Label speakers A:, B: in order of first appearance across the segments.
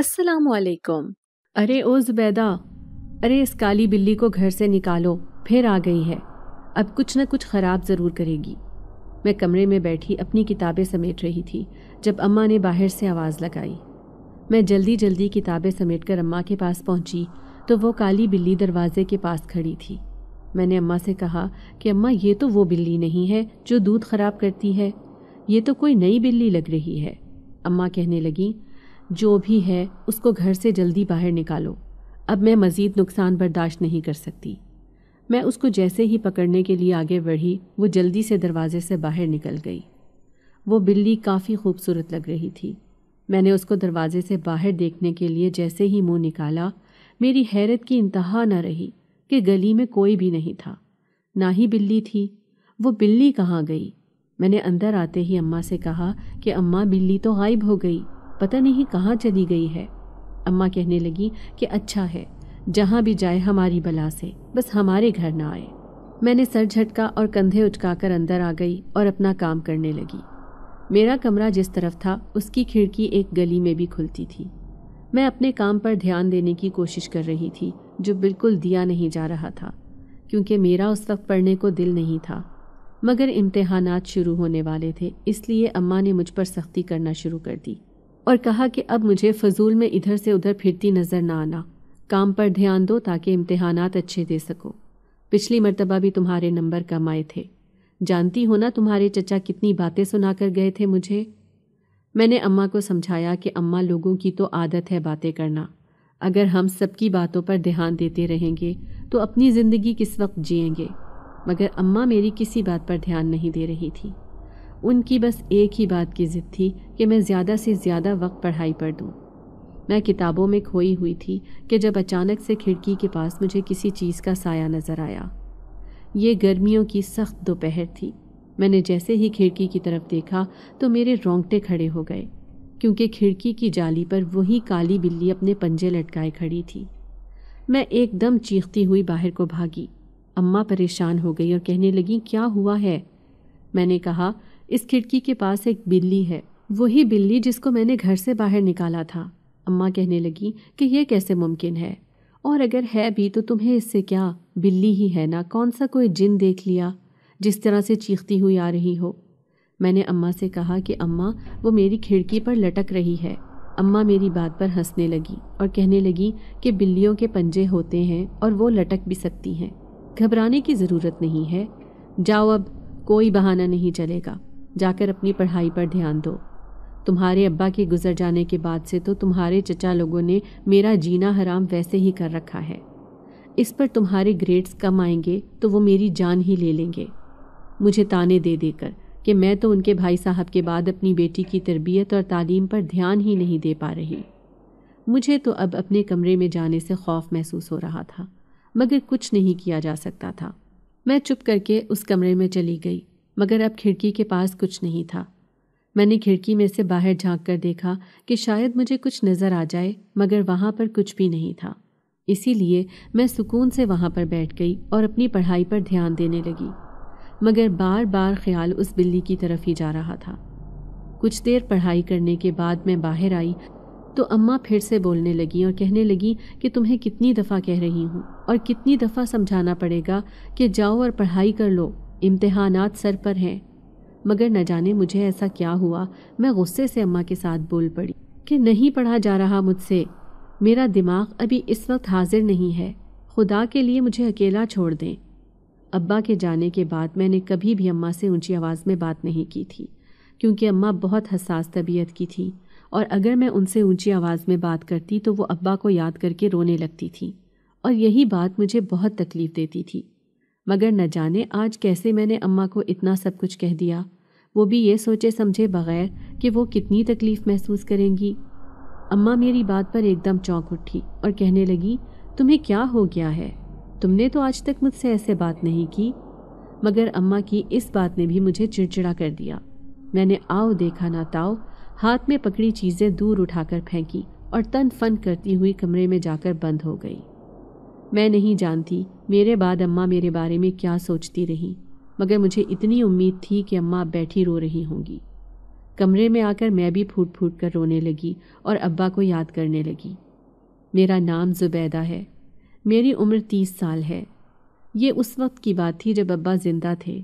A: अस्सलाम वालेकुम अरे ओ जुबैदा अरे इस काली बिल्ली को घर से निकालो फिर आ गई है अब कुछ न कुछ ख़राब ज़रूर करेगी मैं कमरे में बैठी अपनी किताबें समेट रही थी जब अम्मा ने बाहर से आवाज़ लगाई मैं जल्दी जल्दी किताबें समेट कर अम्मा के पास पहुंची तो वो काली बिल्ली दरवाजे के पास खड़ी थी मैंने अम्मा से कहा कि अम्मा ये तो वो बिल्ली नहीं है जो दूध ख़राब करती है ये तो कोई नई बिल्ली लग रही है अम्मा कहने लगी जो भी है उसको घर से जल्दी बाहर निकालो अब मैं मज़ीद नुकसान बर्दाश्त नहीं कर सकती मैं उसको जैसे ही पकड़ने के लिए आगे बढ़ी वो जल्दी से दरवाजे से बाहर निकल गई वो बिल्ली काफ़ी खूबसूरत लग रही थी मैंने उसको दरवाजे से बाहर देखने के लिए जैसे ही मुंह निकाला मेरी हैरत की इंतहा न रही कि गली में कोई भी नहीं था ना ही बिल्ली थी वो बिल्ली कहाँ गई मैंने अंदर आते ही अम्मा से कहा कि अम्मा बिल्ली तो गायब हो गई पता नहीं कहाँ चली गई है अम्मा कहने लगी कि अच्छा है जहाँ भी जाए हमारी बला से बस हमारे घर ना आए मैंने सर झटका और कंधे उचकाकर अंदर आ गई और अपना काम करने लगी मेरा कमरा जिस तरफ था उसकी खिड़की एक गली में भी खुलती थी मैं अपने काम पर ध्यान देने की कोशिश कर रही थी जो बिल्कुल दिया नहीं जा रहा था क्योंकि मेरा उस वक्त पढ़ने को दिल नहीं था मगर इम्तहानात शुरू होने वाले थे इसलिए अम्मा ने मुझ पर सख्ती करना शुरू कर दी और कहा कि अब मुझे फजूल में इधर से उधर फिरती नज़र ना आना काम पर ध्यान दो ताकि इम्तहानात अच्छे दे सको पिछली मरतबा भी तुम्हारे नंबर कम आए थे जानती हो ना तुम्हारे चचा कितनी बातें सुना कर गए थे मुझे मैंने अम्मा को समझाया कि अम्मा लोगों की तो आदत है बातें करना अगर हम सबकी बातों पर ध्यान देते रहेंगे तो अपनी ज़िंदगी किस वक्त जिएंगे मगर अम्मा मेरी किसी बात पर ध्यान नहीं दे रही थी उनकी बस एक ही बात की ज़िद थी कि मैं ज़्यादा से ज़्यादा वक्त पढ़ाई पर दूँ मैं किताबों में खोई हुई थी कि जब अचानक से खिड़की के पास मुझे किसी चीज़ का साया नज़र आया ये गर्मियों की सख्त दोपहर थी मैंने जैसे ही खिड़की की तरफ देखा तो मेरे रोंगटे खड़े हो गए क्योंकि खिड़की की जाली पर वही काली बिल्ली अपने पंजे लटकाए खड़ी थी मैं एकदम चीखती हुई बाहर को भागी अम्मा परेशान हो गई और कहने लगी क्या हुआ है मैंने कहा इस खिड़की के पास एक बिल्ली है वही बिल्ली जिसको मैंने घर से बाहर निकाला था अम्मा कहने लगी कि यह कैसे मुमकिन है और अगर है भी तो तुम्हें इससे क्या बिल्ली ही है ना कौन सा कोई जिन देख लिया जिस तरह से चीखती हुई आ रही हो मैंने अम्मा से कहा कि अम्मा वो मेरी खिड़की पर लटक रही है अम्मा मेरी बात पर हंसने लगी और कहने लगी कि बिल्लियों के पंजे होते हैं और वो लटक भी सकती हैं घबराने की ज़रूरत नहीं है जाओ अब कोई बहाना नहीं चलेगा जाकर अपनी पढ़ाई पर ध्यान दो तुम्हारे अब्बा के गुजर जाने के बाद से तो तुम्हारे चचा लोगों ने मेरा जीना हराम वैसे ही कर रखा है इस पर तुम्हारे ग्रेड्स कम आएंगे तो वो मेरी जान ही ले लेंगे मुझे ताने दे देकर कि मैं तो उनके भाई साहब के बाद अपनी बेटी की तरबियत और तालीम पर ध्यान ही नहीं दे पा रही मुझे तो अब अपने कमरे में जाने से खौफ महसूस हो रहा था मगर कुछ नहीं किया जा सकता था मैं चुप करके उस कमरे में चली गई मगर अब खिड़की के पास कुछ नहीं था मैंने खिड़की में से बाहर झांक कर देखा कि शायद मुझे कुछ नज़र आ जाए मगर वहाँ पर कुछ भी नहीं था इसीलिए मैं सुकून से वहाँ पर बैठ गई और अपनी पढ़ाई पर ध्यान देने लगी मगर बार बार ख्याल उस बिल्ली की तरफ ही जा रहा था कुछ देर पढ़ाई करने के बाद मैं बाहर आई तो अम्मा फिर से बोलने लगी और कहने लगी कि तुम्हें कितनी दफ़ा कह रही हूँ और कितनी दफ़ा समझाना पड़ेगा कि जाओ और पढ़ाई कर लो इम्तहानात सर पर हैं मगर न जाने मुझे ऐसा क्या हुआ मैं गुस्से से अम्मा के साथ बोल पड़ी कि नहीं पढ़ा जा रहा मुझसे मेरा दिमाग अभी इस वक्त हाजिर नहीं है खुदा के लिए मुझे अकेला छोड़ दें अब्बा के जाने के बाद मैंने कभी भी अम्मा से ऊंची आवाज़ में बात नहीं की थी क्योंकि अम्मा बहुत हसास तबीयत की थी और अगर मैं उनसे ऊंची आवाज़ में बात करती तो वो अब्बा को याद करके रोने लगती थी और यही बात मुझे बहुत तकलीफ़ देती थी मगर न जाने आज कैसे मैंने अम्मा को इतना सब कुछ कह दिया वो भी ये सोचे समझे बगैर कि वो कितनी तकलीफ़ महसूस करेंगी अम्मा मेरी बात पर एकदम चौंक उठी और कहने लगी तुम्हें क्या हो गया है तुमने तो आज तक मुझसे ऐसे बात नहीं की मगर अम्मा की इस बात ने भी मुझे चिड़चिड़ा कर दिया मैंने आओ देखा ना ताओ हाथ में पकड़ी चीज़ें दूर उठाकर फेंकी और तन फन करती हुई कमरे में जाकर बंद हो गई मैं नहीं जानती मेरे बाद अम्मा मेरे बारे में क्या सोचती रहीं मगर मुझे इतनी उम्मीद थी कि अम्मा बैठी रो रही होंगी कमरे में आकर मैं भी फूट फूट कर रोने लगी और अब्बा को याद करने लगी मेरा नाम जुबैदा है मेरी उम्र तीस साल है ये उस वक्त की बात थी जब अब्बा ज़िंदा थे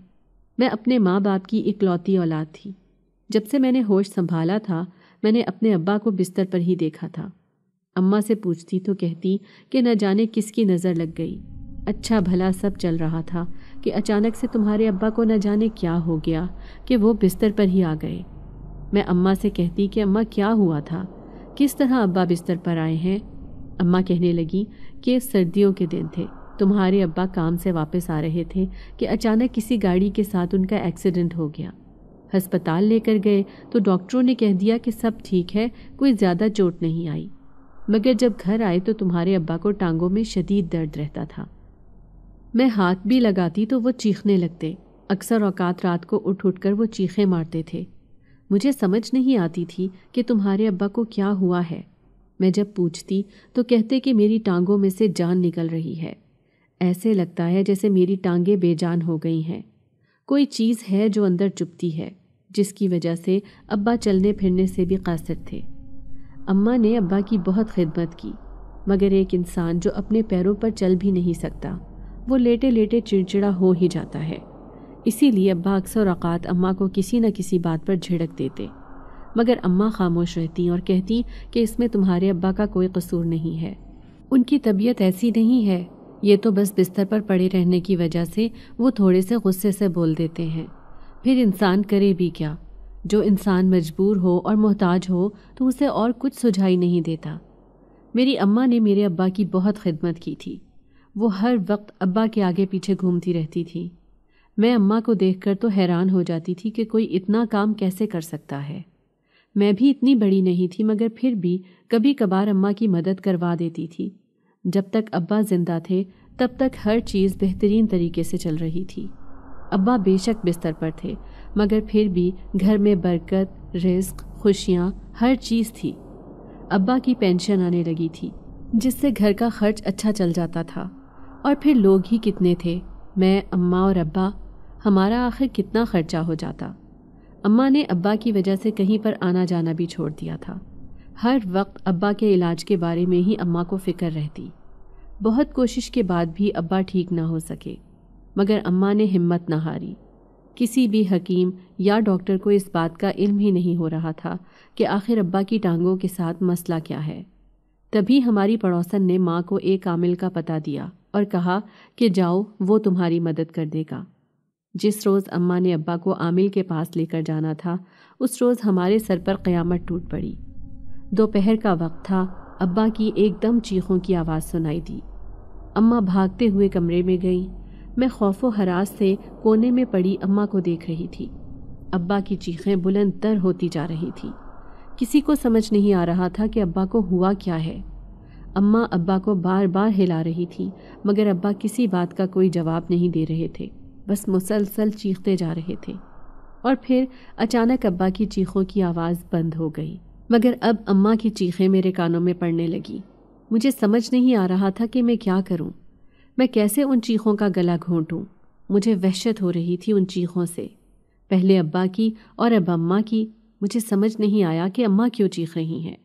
A: मैं अपने माँ बाप की इकलौती औलाद थी जब से मैंने होश संभाला था मैंने अपने अब्बा को बिस्तर पर ही देखा था अम्मा से पूछती तो कहती कि न जाने किसकी नज़र लग गई अच्छा भला सब चल रहा था कि अचानक से तुम्हारे अब्बा को न जाने क्या हो गया कि वो बिस्तर पर ही आ गए मैं अम्मा से कहती कि अम्मा क्या हुआ था किस तरह अब्बा बिस्तर पर आए हैं अम्मा कहने लगी कि सर्दियों के दिन थे तुम्हारे अब्बा काम से वापस आ रहे थे कि अचानक किसी गाड़ी के साथ उनका एक्सीडेंट हो गया हस्पताल लेकर गए तो डॉक्टरों ने कह दिया कि सब ठीक है कोई ज़्यादा चोट नहीं आई मगर जब घर आए तो तुम्हारे अब्बा को टांगों में शदीद दर्द रहता था मैं हाथ भी लगाती तो वो चीखने लगते अक्सर औकात रात को उठ उठ कर वो चीखें मारते थे मुझे समझ नहीं आती थी कि तुम्हारे अब्बा को क्या हुआ है मैं जब पूछती तो कहते कि मेरी टांगों में से जान निकल रही है ऐसे लगता है जैसे मेरी टांगें बेजान हो गई हैं कोई चीज़ है जो अंदर चुपती है जिसकी वजह से अब्बा चलने फिरने से भी कासिर थे अम्मा ने अब्बा की बहुत खिदमत की मगर एक इंसान जो अपने पैरों पर चल भी नहीं सकता वो लेटे लेटे चिड़चिड़ा हो ही जाता है इसीलिए अब्बा अक्सर अकात अम्मा को किसी न किसी बात पर झिड़क देते मगर अम्मा खामोश रहती और कहती कि इसमें तुम्हारे अब्बा का कोई कसूर नहीं है उनकी तबीयत ऐसी नहीं है ये तो बस बिस्तर पर पड़े रहने की वजह से वो थोड़े से गुस्से से बोल देते हैं फिर इंसान करे भी क्या जो इंसान मजबूर हो और मोहताज हो तो उसे और कुछ सुझाई नहीं देता मेरी अम्मा ने मेरे अब्बा की बहुत खिदमत की थी वो हर वक्त अब्बा के आगे पीछे घूमती रहती थी मैं अम्मा को देखकर तो हैरान हो जाती थी कि कोई इतना काम कैसे कर सकता है मैं भी इतनी बड़ी नहीं थी मगर फिर भी कभी कभार अम्मा की मदद करवा देती थी जब तक अब्बा ज़िंदा थे तब तक हर चीज़ बेहतरीन तरीके से चल रही थी अब्बा बेशक बिस्तर पर थे मगर फिर भी घर में बरकत रिस्क खुशियाँ हर चीज़ थी अब्बा की पेंशन आने लगी थी जिससे घर का खर्च अच्छा चल जाता था और फिर लोग ही कितने थे मैं अम्मा और अब्बा हमारा आखिर कितना खर्चा हो जाता अम्मा ने अब्बा की वजह से कहीं पर आना जाना भी छोड़ दिया था हर वक्त अब्बा के इलाज के बारे में ही अम्मा को फ़िक्र रहती बहुत कोशिश के बाद भी अब्बा ठीक ना हो सके मगर अम्मा ने हिम्मत ना हारी किसी भी हकीम या डॉक्टर को इस बात का इल्म ही नहीं हो रहा था कि आखिर अब्बा की टांगों के साथ मसला क्या है तभी हमारी पड़ोसन ने माँ को एक आमिल का पता दिया और कहा कि जाओ वो तुम्हारी मदद कर देगा जिस रोज़ अम्मा ने अब्बा को आमिल के पास लेकर जाना था उस रोज़ हमारे सर पर क़यामत टूट पड़ी दोपहर का वक्त था अब्बा की एकदम चीखों की आवाज़ सुनाई दी अम्मा भागते हुए कमरे में गईं मैं खौफो हरास से कोने में पड़ी अम्मा को देख रही थी अब्बा की चीखें बुलंद तर होती जा रही थी किसी को समझ नहीं आ रहा था कि अब्बा को हुआ क्या है अम्मा अब्बा को बार बार हिला रही थी मगर अब्बा किसी बात का कोई जवाब नहीं दे रहे थे बस मुसलसल चीखते जा रहे थे और फिर अचानक अब्बा की चीखों की आवाज़ बंद हो गई मगर अब अम्मा की चीखें मेरे कानों में पड़ने लगी मुझे समझ नहीं आ रहा था कि मैं क्या करूं। मैं कैसे उन चीखों का गला घोंटूं मुझे वहशत हो रही थी उन चीखों से पहले अब्बा की और अब अम्मा की मुझे समझ नहीं आया कि अम्मा क्यों चीख रही हैं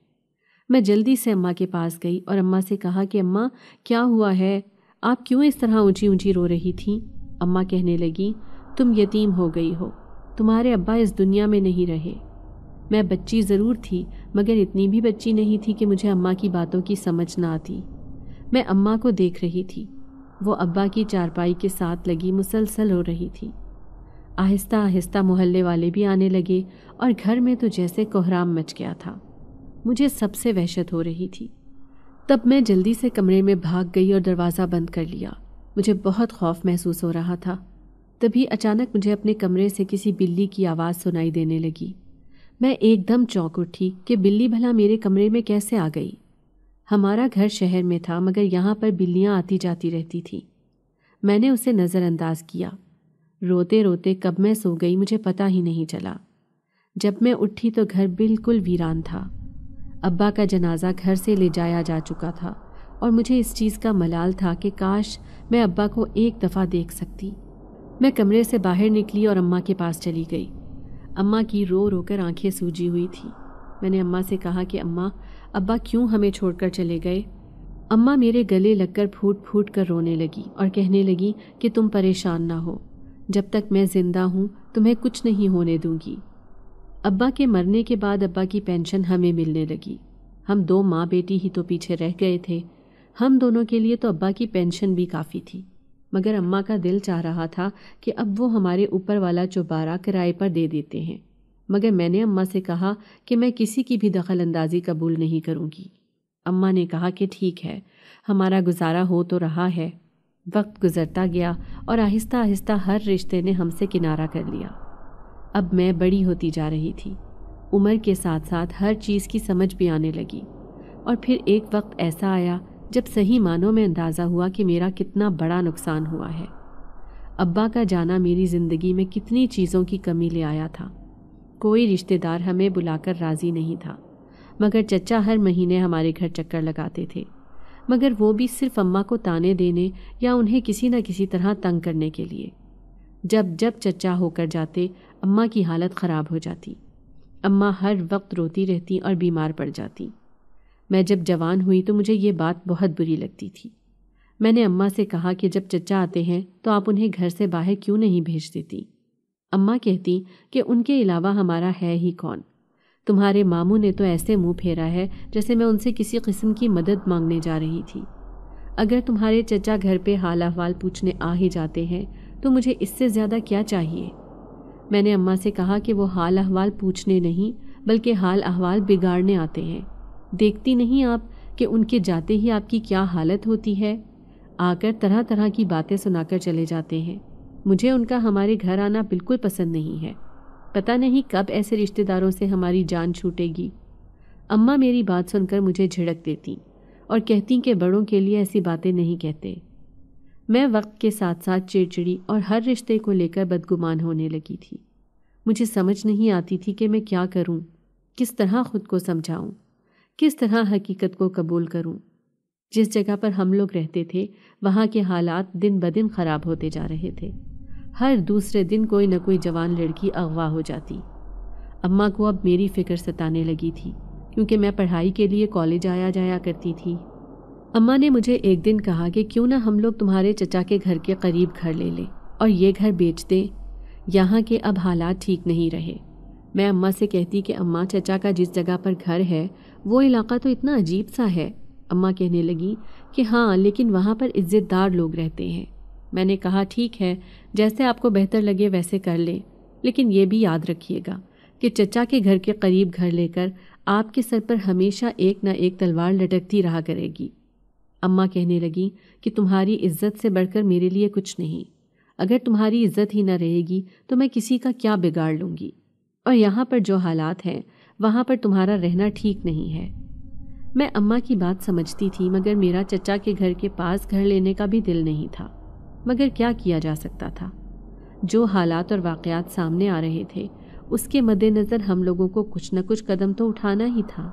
A: मैं जल्दी से अम्मा के पास गई और अम्मा से कहा कि अम्मा क्या हुआ है आप क्यों इस तरह ऊंची ऊंची रो रही थीं अम्मा कहने लगी तुम यतीम हो गई हो तुम्हारे अब्बा इस दुनिया में नहीं रहे मैं बच्ची ज़रूर थी मगर इतनी भी बच्ची नहीं थी कि मुझे अम्मा की बातों की समझ ना आती मैं अम्मा को देख रही थी वो अब्बा की चारपाई के साथ लगी मुसलसल हो रही थी आहिस्ता आहिस्ता मोहल्ले वाले भी आने लगे और घर में तो जैसे कोहराम मच गया था मुझे सबसे वहशत हो रही थी तब मैं जल्दी से कमरे में भाग गई और दरवाज़ा बंद कर लिया मुझे बहुत खौफ महसूस हो रहा था तभी अचानक मुझे अपने कमरे से किसी बिल्ली की आवाज़ सुनाई देने लगी मैं एकदम चौंक उठी कि बिल्ली भला मेरे कमरे में कैसे आ गई हमारा घर शहर में था मगर यहाँ पर बिल्लियाँ आती जाती रहती थी मैंने उसे नज़रअंदाज किया रोते रोते कब मैं सो गई मुझे पता ही नहीं चला जब मैं उठी तो घर बिल्कुल वीरान था अब्बा का जनाजा घर से ले जाया जा चुका था और मुझे इस चीज़ का मलाल था कि काश मैं अब्बा को एक दफ़ा देख सकती मैं कमरे से बाहर निकली और अम्मा के पास चली गई अम्मा की रो रो कर आँखें सूजी हुई थी मैंने अम्मा से कहा कि अम्मा अब्बा क्यों हमें छोड़कर चले गए अम्मा मेरे गले लगकर फूट फूट कर रोने लगी और कहने लगी कि तुम परेशान ना हो जब तक मैं ज़िंदा हूँ तुम्हें कुछ नहीं होने दूंगी अब्बा के मरने के बाद अब्बा की पेंशन हमें मिलने लगी हम दो माँ बेटी ही तो पीछे रह गए थे हम दोनों के लिए तो अब्बा की पेंशन भी काफ़ी थी मगर अम्मा का दिल चाह रहा था कि अब वो हमारे ऊपर वाला चुबारा किराए पर दे देते हैं मगर मैंने अम्मा से कहा कि मैं किसी की भी दखल अंदाजी कबूल नहीं करूँगी अम्मा ने कहा कि ठीक है हमारा गुजारा हो तो रहा है वक्त गुजरता गया और आहिस्ता आहिस्ता हर रिश्ते ने हमसे किनारा कर लिया अब मैं बड़ी होती जा रही थी उम्र के साथ साथ हर चीज़ की समझ भी आने लगी और फिर एक वक्त ऐसा आया जब सही मानों में अंदाज़ा हुआ कि मेरा कितना बड़ा नुकसान हुआ है अब्बा का जाना मेरी ज़िंदगी में कितनी चीज़ों की कमी ले आया था कोई रिश्तेदार हमें बुलाकर राज़ी नहीं था मगर चचा हर महीने हमारे घर चक्कर लगाते थे मगर वो भी सिर्फ अम्मा को ताने देने या उन्हें किसी न किसी तरह तंग करने के लिए जब जब चचा होकर जाते अम्मा की हालत ख़राब हो जाती अम्मा हर वक्त रोती रहती और बीमार पड़ जाती मैं जब जवान हुई तो मुझे ये बात बहुत बुरी लगती थी मैंने अम्मा से कहा कि जब चचा आते हैं तो आप उन्हें घर से बाहर क्यों नहीं भेज देती अम्मा कहती कि उनके अलावा हमारा है ही कौन तुम्हारे मामू ने तो ऐसे मुंह फेरा है जैसे मैं उनसे किसी किस्म की मदद मांगने जा रही थी अगर तुम्हारे चचा घर पे हाल अहवाल पूछने आ ही जाते हैं तो मुझे इससे ज़्यादा क्या चाहिए मैंने अम्मा से कहा कि वो हाल अहवाल पूछने नहीं बल्कि हाल अहवाल बिगाड़ने आते हैं देखती नहीं आप कि उनके जाते ही आपकी क्या हालत होती है आकर तरह तरह की बातें सुनाकर चले जाते हैं मुझे उनका हमारे घर आना बिल्कुल पसंद नहीं है पता नहीं कब ऐसे रिश्तेदारों से हमारी जान छूटेगी अम्मा मेरी बात सुनकर मुझे झिड़क देती और कहती कि बड़ों के लिए ऐसी बातें नहीं कहते मैं वक्त के साथ साथ चिड़चिड़ी और हर रिश्ते को लेकर बदगुमान होने लगी थी मुझे समझ नहीं आती थी कि मैं क्या करूं, किस तरह खुद को समझाऊं, किस तरह हकीकत को कबूल करूं। जिस जगह पर हम लोग रहते थे वहाँ के हालात दिन ब दिन ख़राब होते जा रहे थे हर दूसरे दिन कोई न कोई जवान लड़की अगवा हो जाती अम्मा को अब मेरी फ़िक्र सताने लगी थी क्योंकि मैं पढ़ाई के लिए कॉलेज आया जाया करती थी अम्मा ने मुझे एक दिन कहा कि क्यों ना हम लोग तुम्हारे चचा के घर के करीब घर ले लें और ये घर बेच दें यहाँ के अब हालात ठीक नहीं रहे मैं अम्मा से कहती कि अम्मा चचा का जिस जगह पर घर है वो इलाका तो इतना अजीब सा है अम्मा कहने लगी कि हाँ लेकिन वहाँ पर इज़्ज़तदार लोग रहते हैं मैंने कहा ठीक है जैसे आपको बेहतर लगे वैसे कर लें लेकिन ये भी याद रखिएगा कि चचा के घर के करीब घर लेकर आपके सर पर हमेशा एक ना एक तलवार लटकती रहा करेगी अम्मा कहने लगी कि तुम्हारी इज्जत से बढ़कर मेरे लिए कुछ नहीं अगर तुम्हारी इज्जत ही ना रहेगी तो मैं किसी का क्या बिगाड़ लूँगी और यहाँ पर जो हालात हैं वहाँ पर तुम्हारा रहना ठीक नहीं है मैं अम्मा की बात समझती थी मगर मेरा चचा के घर के पास घर लेने का भी दिल नहीं था मगर क्या किया जा सकता था जो हालात और वाक़ात सामने आ रहे थे उसके मद्देनज़र हम लोगों को कुछ न कुछ कदम तो उठाना ही था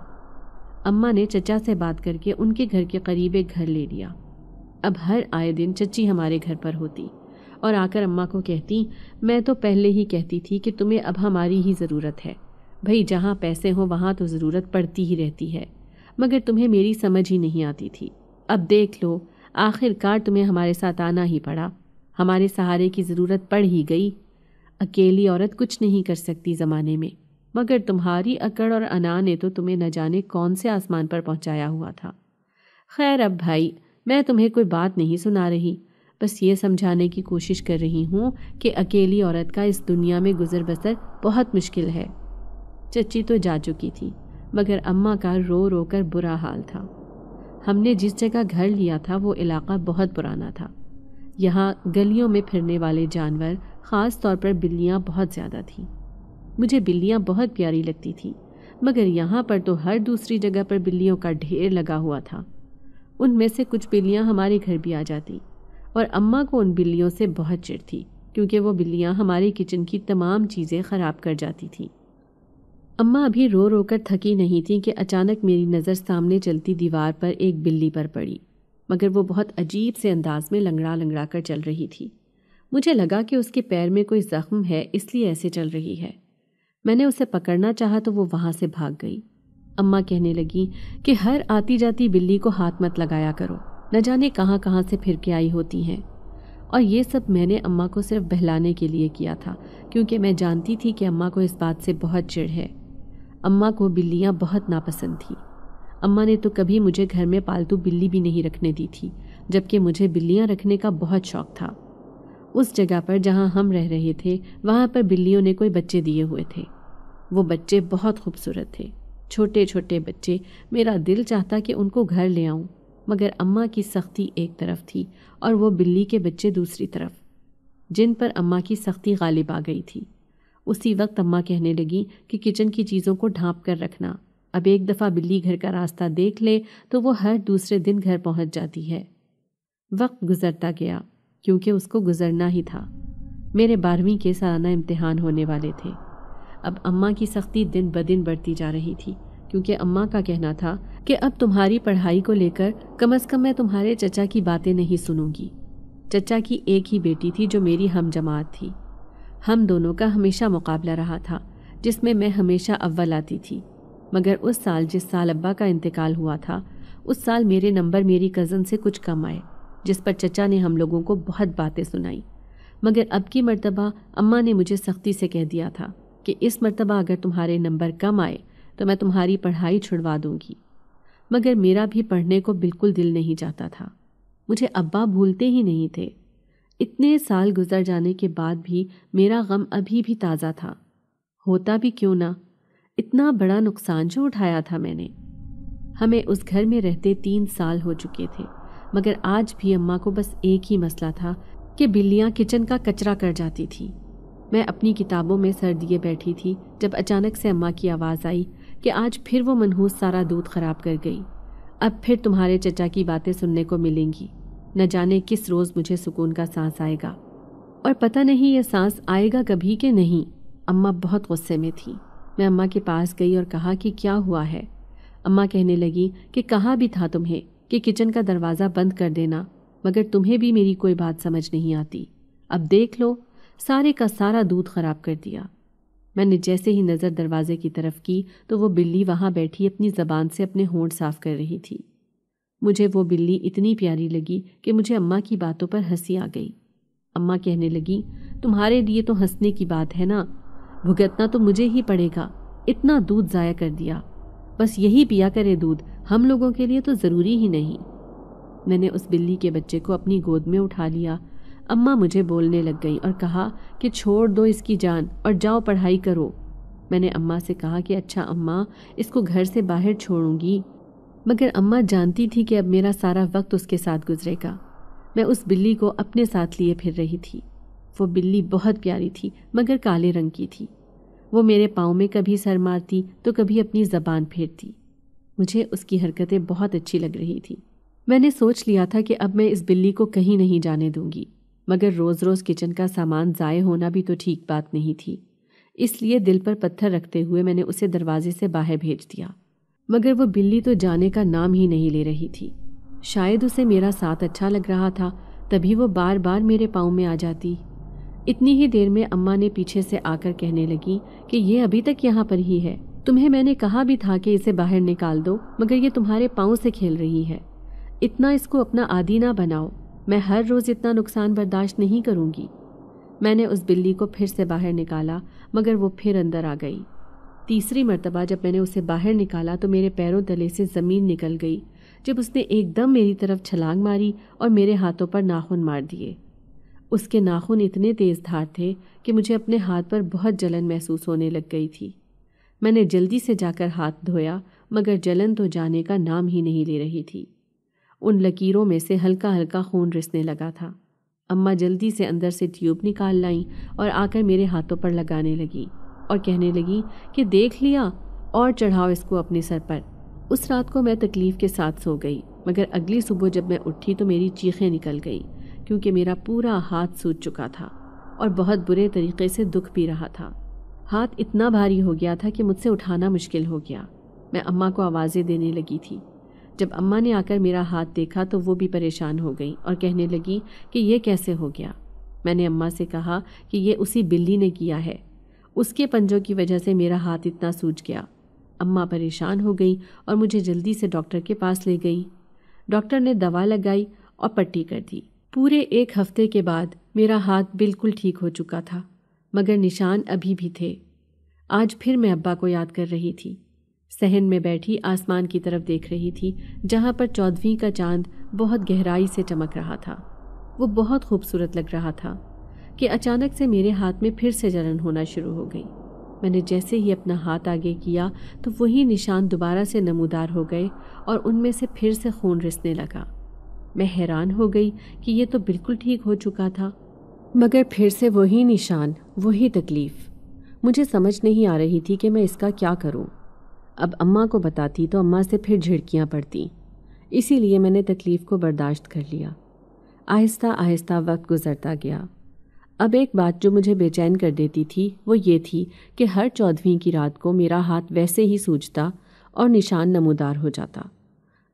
A: अम्मा ने चचा से बात करके उनके घर के करीब एक घर ले लिया अब हर आए दिन चची हमारे घर पर होती और आकर अम्मा को कहती मैं तो पहले ही कहती थी कि तुम्हें अब हमारी ही ज़रूरत है भाई जहाँ पैसे हों वहाँ तो ज़रूरत पड़ती ही रहती है मगर तुम्हें मेरी समझ ही नहीं आती थी अब देख लो आखिरकार तुम्हें हमारे साथ आना ही पड़ा हमारे सहारे की ज़रूरत पड़ ही गई अकेली औरत कुछ नहीं कर सकती ज़माने में मगर तुम्हारी अकड़ और अना ने तो तुम्हें न जाने कौन से आसमान पर पहुंचाया हुआ था खैर अब भाई मैं तुम्हें कोई बात नहीं सुना रही बस ये समझाने की कोशिश कर रही हूँ कि अकेली औरत का इस दुनिया में गुजर बसर बहुत मुश्किल है चच्ची तो जा चुकी थी मगर अम्मा का रो रो कर बुरा हाल था हमने जिस जगह घर लिया था वो इलाका बहुत पुराना था यहाँ गलियों में फिरने वाले जानवर ख़ास तौर पर बिल्लियाँ बहुत ज़्यादा थीं मुझे बिल्लियाँ बहुत प्यारी लगती थीं मगर यहाँ पर तो हर दूसरी जगह पर बिल्लियों का ढेर लगा हुआ था उनमें से कुछ बिल्लियाँ हमारे घर भी आ जाती और अम्मा को उन बिल्लियों से बहुत चिड़ थी क्योंकि वो बिल्लियाँ हमारे किचन की तमाम चीज़ें ख़राब कर जाती थीं अम्मा अभी रो रोकर थकी नहीं थी कि अचानक मेरी नज़र सामने चलती दीवार पर एक बिल्ली पर पड़ी मगर वो बहुत अजीब से अंदाज में लंगड़ा लंगड़ा कर चल रही थी मुझे लगा कि उसके पैर में कोई ज़ख्म है इसलिए ऐसे चल रही है मैंने उसे पकड़ना चाहा तो वो वहाँ से भाग गई अम्मा कहने लगी कि हर आती जाती बिल्ली को हाथ मत लगाया करो न जाने कहाँ कहाँ से फिर के आई होती हैं और ये सब मैंने अम्मा को सिर्फ बहलाने के लिए किया था क्योंकि मैं जानती थी कि अम्मा को इस बात से बहुत चिढ़ है अम्मा को बिल्लियाँ बहुत नापसंद थीं अम्मा ने तो कभी मुझे घर में पालतू बिल्ली भी नहीं रखने दी थी जबकि मुझे बिल्लियाँ रखने का बहुत शौक था उस जगह पर जहाँ हम रह रहे थे वहाँ पर बिल्लियों ने कोई बच्चे दिए हुए थे वो बच्चे बहुत खूबसूरत थे छोटे छोटे बच्चे मेरा दिल चाहता कि उनको घर ले आऊँ मगर अम्मा की सख्ती एक तरफ थी और वो बिल्ली के बच्चे दूसरी तरफ जिन पर अम्मा की सख्ती गालिब आ गई थी उसी वक्त अम्मा कहने लगी कि किचन की चीज़ों को ढांप कर रखना अब एक दफ़ा बिल्ली घर का रास्ता देख ले तो वो हर दूसरे दिन घर पहुंच जाती है वक्त गुजरता गया क्योंकि उसको गुजरना ही था मेरे बारहवीं के सालाना इम्तहान होने वाले थे अब अम्मा की सख्ती दिन ब दिन बढ़ती जा रही थी क्योंकि अम्मा का कहना था कि अब तुम्हारी पढ़ाई को लेकर कम अज़ कम मैं तुम्हारे चचा की बातें नहीं सुनूंगी चचा की एक ही बेटी थी जो मेरी हम जमात थी हम दोनों का हमेशा मुकाबला रहा था जिसमें मैं हमेशा अव्वल आती थी मगर उस साल जिस साल अब्बा का इंतकाल हुआ था उस साल मेरे नंबर मेरी कज़न से कुछ कम आए जिस पर चचा ने हम लोगों को बहुत बातें सुनाई मगर अब की मरतबा अम्मा ने मुझे सख्ती से कह दिया था कि इस मरतबा अगर तुम्हारे नंबर कम आए तो मैं तुम्हारी पढ़ाई छुड़वा दूंगी मगर मेरा भी पढ़ने को बिल्कुल दिल नहीं जाता था मुझे अब्बा भूलते ही नहीं थे इतने साल गुजर जाने के बाद भी मेरा गम अभी भी ताज़ा था होता भी क्यों ना इतना बड़ा नुकसान जो उठाया था मैंने हमें उस घर में रहते तीन साल हो चुके थे मगर आज भी अम्मा को बस एक ही मसला था कि बिल्लियाँ किचन का कचरा कर जाती थी मैं अपनी किताबों में सर दिए बैठी थी जब अचानक से अम्मा की आवाज़ आई कि आज फिर वो मनहूस सारा दूध खराब कर गई अब फिर तुम्हारे चचा की बातें सुनने को मिलेंगी न जाने किस रोज़ मुझे सुकून का सांस आएगा और पता नहीं यह सांस आएगा कभी कि नहीं अम्मा बहुत गुस्से में थी मैं अम्मा के पास गई और कहा कि क्या हुआ है अम्मा कहने लगी कि कहाँ भी था तुम्हें कि किचन का दरवाज़ा बंद कर देना मगर तुम्हें भी मेरी कोई बात समझ नहीं आती अब देख लो सारे का सारा दूध ख़राब कर दिया मैंने जैसे ही नज़र दरवाजे की तरफ की तो वो बिल्ली वहाँ बैठी अपनी ज़बान से अपने होंठ साफ कर रही थी मुझे वो बिल्ली इतनी प्यारी लगी कि मुझे अम्मा की बातों पर हंसी आ गई अम्मा कहने लगी तुम्हारे लिए तो हंसने की बात है ना भुगतना तो मुझे ही पड़ेगा इतना दूध ज़ाया कर दिया बस यही पिया करे दूध हम लोगों के लिए तो ज़रूरी ही नहीं मैंने उस बिल्ली के बच्चे को अपनी गोद में उठा लिया अम्मा मुझे बोलने लग गई और कहा कि छोड़ दो इसकी जान और जाओ पढ़ाई करो मैंने अम्मा से कहा कि अच्छा अम्मा इसको घर से बाहर छोड़ूंगी मगर अम्मा जानती थी कि अब मेरा सारा वक्त उसके साथ गुजरेगा मैं उस बिल्ली को अपने साथ लिए फिर रही थी वो बिल्ली बहुत प्यारी थी मगर काले रंग की थी वो मेरे पाँव में कभी सर मारती तो कभी अपनी ज़बान फेरती मुझे उसकी हरकतें बहुत अच्छी लग रही थी मैंने सोच लिया था कि अब मैं इस बिल्ली को कहीं नहीं जाने दूंगी मगर रोज़ रोज़ किचन का सामान ज़ाय होना भी तो ठीक बात नहीं थी इसलिए दिल पर पत्थर रखते हुए मैंने उसे दरवाजे से बाहर भेज दिया मगर वो बिल्ली तो जाने का नाम ही नहीं ले रही थी शायद उसे मेरा साथ अच्छा लग रहा था तभी वो बार बार मेरे पाँव में आ जाती इतनी ही देर में अम्मा ने पीछे से आकर कहने लगी कि ये अभी तक यहाँ पर ही है तुम्हें मैंने कहा भी था कि इसे बाहर निकाल दो मगर ये तुम्हारे पाँव से खेल रही है इतना इसको अपना आदि ना बनाओ मैं हर रोज़ इतना नुकसान बर्दाश्त नहीं करूँगी मैंने उस बिल्ली को फिर से बाहर निकाला मगर वो फिर अंदर आ गई तीसरी मरतबा जब मैंने उसे बाहर निकाला तो मेरे पैरों तले से ज़मीन निकल गई जब उसने एकदम मेरी तरफ छलांग मारी और मेरे हाथों पर नाखून मार दिए उसके नाखून इतने तेज़ धार थे कि मुझे अपने हाथ पर बहुत जलन महसूस होने लग गई थी मैंने जल्दी से जाकर हाथ धोया मगर जलन तो जाने का नाम ही नहीं ले रही थी उन लकीरों में से हल्का हल्का खून रिसने लगा था अम्मा जल्दी से अंदर से ट्यूब निकाल लाईं और आकर मेरे हाथों पर लगाने लगी और कहने लगी कि देख लिया और चढ़ाओ इसको अपने सर पर उस रात को मैं तकलीफ़ के साथ सो गई मगर अगली सुबह जब मैं उठी तो मेरी चीखें निकल गई क्योंकि मेरा पूरा हाथ सूज चुका था और बहुत बुरे तरीके से दुख भी रहा था हाथ इतना भारी हो गया था कि मुझसे उठाना मुश्किल हो गया मैं अम्मा को आवाज़ें देने लगी थी जब अम्मा ने आकर मेरा हाथ देखा तो वो भी परेशान हो गई और कहने लगी कि यह कैसे हो गया मैंने अम्मा से कहा कि यह उसी बिल्ली ने किया है उसके पंजों की वजह से मेरा हाथ इतना सूज गया अम्मा परेशान हो गई और मुझे जल्दी से डॉक्टर के पास ले गई डॉक्टर ने दवा लगाई और पट्टी कर दी पूरे एक हफ्ते के बाद मेरा हाथ बिल्कुल ठीक हो चुका था मगर निशान अभी भी थे आज फिर मैं अब्बा को याद कर रही थी सहन में बैठी आसमान की तरफ देख रही थी जहाँ पर चौदहवीं का चांद बहुत गहराई से चमक रहा था वो बहुत खूबसूरत लग रहा था कि अचानक से मेरे हाथ में फिर से जलन होना शुरू हो गई मैंने जैसे ही अपना हाथ आगे किया तो वही निशान दोबारा से नमूदार हो गए और उनमें से फिर से खून रिसने लगा मैं हैरान हो गई कि यह तो बिल्कुल ठीक हो चुका था मगर फिर से वही निशान वही तकलीफ़ मुझे समझ नहीं आ रही थी कि मैं इसका क्या करूं। अब अम्मा को बताती तो अम्मा से फिर झिड़कियाँ पड़ती इसीलिए मैंने तकलीफ़ को बर्दाश्त कर लिया आहिस्ता आहिस्ता वक्त गुजरता गया अब एक बात जो मुझे बेचैन कर देती थी वो ये थी कि हर चौदहवीं की रात को मेरा हाथ वैसे ही सूझता और निशान नमोदार हो जाता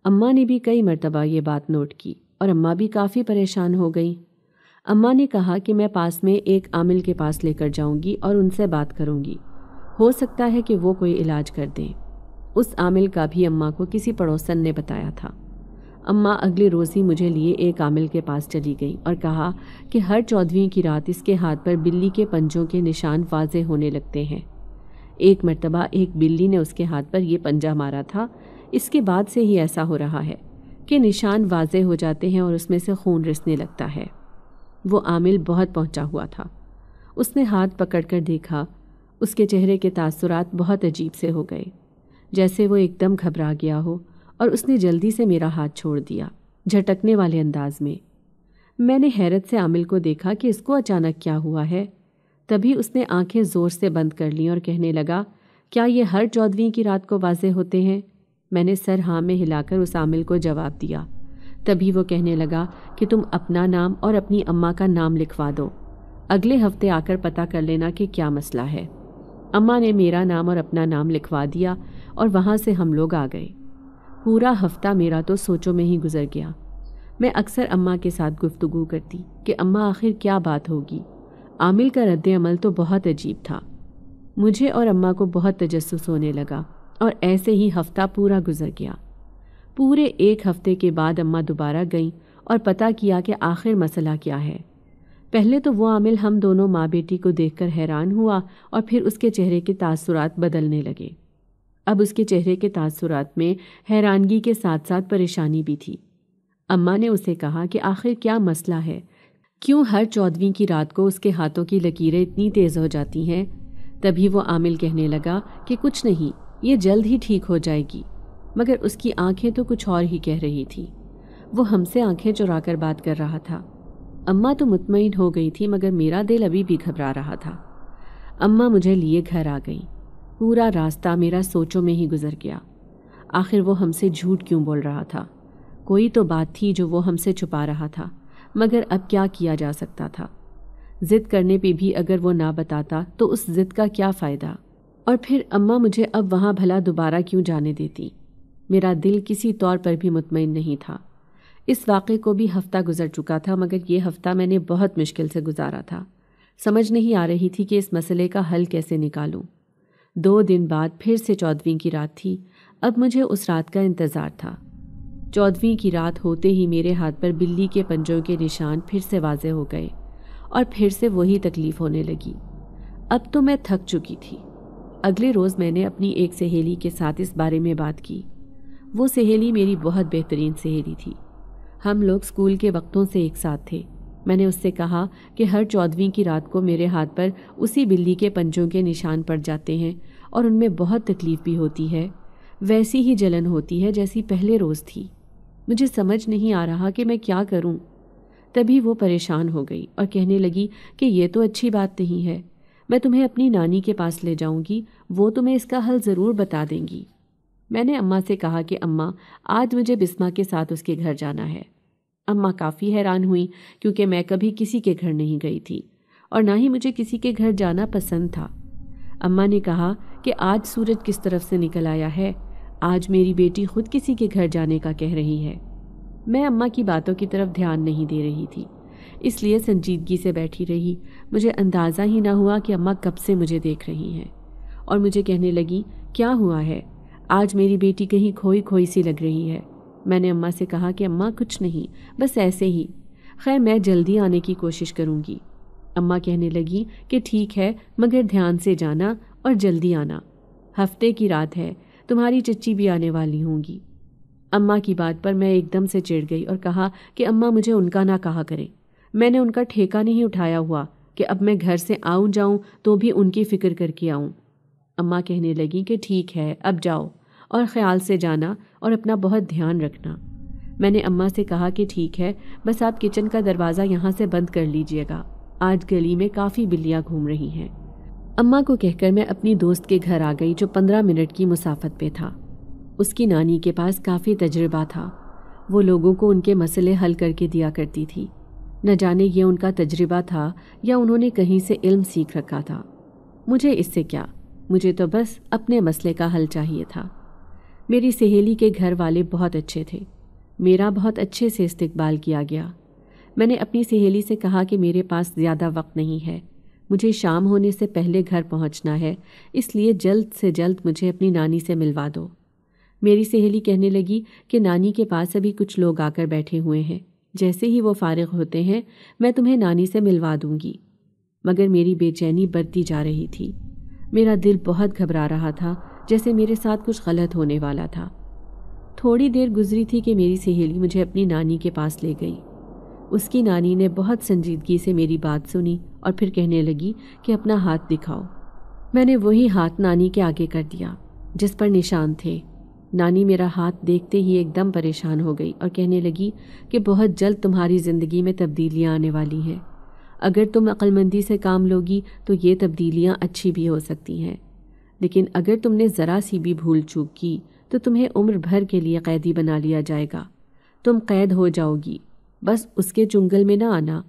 A: अम्मा ने भी कई मरतबा ये बात नोट की और अम्मा भी काफ़ी परेशान हो गई अम्मा ने कहा कि मैं पास में एक आमिल के पास लेकर जाऊंगी और उनसे बात करूंगी हो सकता है कि वो कोई इलाज कर दें उस आमिल का भी अम्मा को किसी पड़ोसन ने बताया था अम्मा अगले रोज़ ही मुझे लिए एक आमिल के पास चली गई और कहा कि हर चौदवी की रात इसके हाथ पर बिल्ली के पंजों के निशान वाजे होने लगते हैं एक मरतबा एक बिल्ली ने उसके हाथ पर यह पंजा मारा था इसके बाद से ही ऐसा हो रहा है कि निशान वाजे हो जाते हैं और उसमें से खून रिसने लगता है वो आमिल बहुत पहुंचा हुआ था उसने हाथ पकड़कर देखा उसके चेहरे के तासुरात बहुत अजीब से हो गए जैसे वो एकदम घबरा गया हो और उसने जल्दी से मेरा हाथ छोड़ दिया झटकने वाले अंदाज में मैंने हैरत से आमिल को देखा कि इसको अचानक क्या हुआ है तभी उसने आंखें ज़ोर से बंद कर लीं और कहने लगा क्या ये हर चौदहवीं की रात को वाजे होते हैं मैंने सर हाँ में हिलाकर उस आमिल को जवाब दिया तभी वो कहने लगा कि तुम अपना नाम और अपनी अम्मा का नाम लिखवा दो अगले हफ्ते आकर पता कर लेना कि क्या मसला है अम्मा ने मेरा नाम और अपना नाम लिखवा दिया और वहाँ से हम लोग आ गए पूरा हफ्ता मेरा तो सोचों में ही गुजर गया मैं अक्सर अम्मा के साथ गुफ्तगु करती कि अम्मा आखिर क्या बात होगी आमिल का रद्द अमल तो बहुत अजीब था मुझे और अम्मा को बहुत तजस्स होने लगा और ऐसे ही हफ्ता पूरा गुजर गया पूरे एक हफ्ते के बाद अम्मा दोबारा गईं और पता किया कि आखिर मसला क्या है पहले तो वो आमिल हम दोनों माँ बेटी को देखकर हैरान हुआ और फिर उसके चेहरे के तासुरात बदलने लगे अब उसके चेहरे के तासुरात में हैरानगी के साथ साथ परेशानी भी थी अम्मा ने उसे कहा कि आखिर क्या मसला है क्यों हर चौदहवीं की रात को उसके हाथों की लकीरें इतनी तेज़ हो जाती हैं तभी वो आमिल कहने लगा कि कुछ नहीं ये जल्द ही ठीक हो जाएगी मगर उसकी आंखें तो कुछ और ही कह रही थी वो हमसे आंखें चुरा कर बात कर रहा था अम्मा तो मुतमिन हो गई थी मगर मेरा दिल अभी भी घबरा रहा था अम्मा मुझे लिए घर आ गईं पूरा रास्ता मेरा सोचों में ही गुजर गया आखिर वो हमसे झूठ क्यों बोल रहा था कोई तो बात थी जो वो हमसे छुपा रहा था मगर अब क्या किया जा सकता था ज़िद करने पे भी अगर वो ना बताता तो उस ज़िद का क्या फ़ायदा और फिर अम्मा मुझे अब वहाँ भला दोबारा क्यों जाने देती मेरा दिल किसी तौर पर भी मुतमिन नहीं था इस वाक़े को भी हफ़्ता गुजर चुका था मगर ये हफ़्ता मैंने बहुत मुश्किल से गुजारा था समझ नहीं आ रही थी कि इस मसले का हल कैसे निकालूँ दो दिन बाद फिर से चौदहवीं की रात थी अब मुझे उस रात का इंतज़ार था चौदहवीं की रात होते ही मेरे हाथ पर बिल्ली के पंजों के निशान फिर से वाजे हो गए और फिर से वही तकलीफ़ होने लगी अब तो मैं थक चुकी थी अगले रोज़ मैंने अपनी एक सहेली के साथ इस बारे में बात की वो सहेली मेरी बहुत बेहतरीन सहेली थी हम लोग स्कूल के वक्तों से एक साथ थे मैंने उससे कहा कि हर चौदहवीं की रात को मेरे हाथ पर उसी बिल्ली के पंजों के निशान पड़ जाते हैं और उनमें बहुत तकलीफ़ भी होती है वैसी ही जलन होती है जैसी पहले रोज़ थी मुझे समझ नहीं आ रहा कि मैं क्या करूं। तभी वो परेशान हो गई और कहने लगी कि ये तो अच्छी बात नहीं है मैं तुम्हें अपनी नानी के पास ले जाऊंगी वो तुम्हें इसका हल ज़रूर बता देंगी मैंने अम्मा से कहा कि अम्मा आज मुझे बिस्मा के साथ उसके घर जाना है अम्मा काफ़ी हैरान हुई क्योंकि मैं कभी किसी के घर नहीं गई थी और ना ही मुझे किसी के घर जाना पसंद था अम्मा ने कहा कि आज सूरज किस तरफ से निकल आया है आज मेरी बेटी खुद किसी के घर जाने का कह रही है मैं अम्मा की बातों की तरफ ध्यान नहीं दे रही थी इसलिए संजीदगी से बैठी रही मुझे अंदाज़ा ही ना हुआ कि अम्मा कब से मुझे देख रही हैं और मुझे कहने लगी क्या हुआ है आज मेरी बेटी कहीं खोई खोई सी लग रही है मैंने अम्मा से कहा कि अम्मा कुछ नहीं बस ऐसे ही खैर मैं जल्दी आने की कोशिश करूँगी अम्मा कहने लगी कि ठीक है मगर ध्यान से जाना और जल्दी आना हफ्ते की रात है तुम्हारी चच्ची भी आने वाली होंगी अम्मा की बात पर मैं एकदम से चिढ़ गई और कहा कि अम्मा मुझे उनका ना कहा करें मैंने उनका ठेका नहीं उठाया हुआ कि अब मैं घर से आऊँ जाऊँ तो भी उनकी फ़िक्र करके आऊँ अम्मा कहने लगी कि ठीक है अब जाओ और ख़्याल से जाना और अपना बहुत ध्यान रखना मैंने अम्मा से कहा कि ठीक है बस आप किचन का दरवाज़ा यहाँ से बंद कर लीजिएगा आज गली में काफ़ी बिल्लियाँ घूम रही हैं अम्मा को कहकर मैं अपनी दोस्त के घर आ गई जो पंद्रह मिनट की मुसाफत पे था उसकी नानी के पास काफ़ी तजर्बा था वो लोगों को उनके मसले हल करके दिया करती थी न जाने ये उनका तजर्बा था या उन्होंने कहीं से इल्म सीख रखा था मुझे इससे क्या मुझे तो बस अपने मसले का हल चाहिए था मेरी सहेली के घर वाले बहुत अच्छे थे मेरा बहुत अच्छे से इस्तकबाल किया गया मैंने अपनी सहेली से कहा कि मेरे पास ज़्यादा वक्त नहीं है मुझे शाम होने से पहले घर पहुंचना है इसलिए जल्द से जल्द मुझे अपनी नानी से मिलवा दो मेरी सहेली कहने लगी कि नानी के पास अभी कुछ लोग आकर बैठे हुए हैं जैसे ही वो फारग होते हैं मैं तुम्हें नानी से मिलवा दूंगी मगर मेरी बेचैनी बढ़ती जा रही थी मेरा दिल बहुत घबरा रहा था जैसे मेरे साथ कुछ गलत होने वाला था थोड़ी देर गुजरी थी कि मेरी सहेली मुझे अपनी नानी के पास ले गई उसकी नानी ने बहुत संजीदगी से मेरी बात सुनी और फिर कहने लगी कि अपना हाथ दिखाओ मैंने वही हाथ नानी के आगे कर दिया जिस पर निशान थे नानी मेरा हाथ देखते ही एकदम परेशान हो गई और कहने लगी कि बहुत जल्द तुम्हारी ज़िंदगी में तब्दीलियाँ आने वाली हैं अगर तुम अक्लमंदी से काम लोगी तो ये तब्दीलियाँ अच्छी भी हो सकती हैं लेकिन अगर तुमने ज़रा सी भी भूल चूक की तो तुम्हें उम्र भर के लिए कैदी बना लिया जाएगा तुम कैद हो जाओगी बस उसके चुंगल में ना आना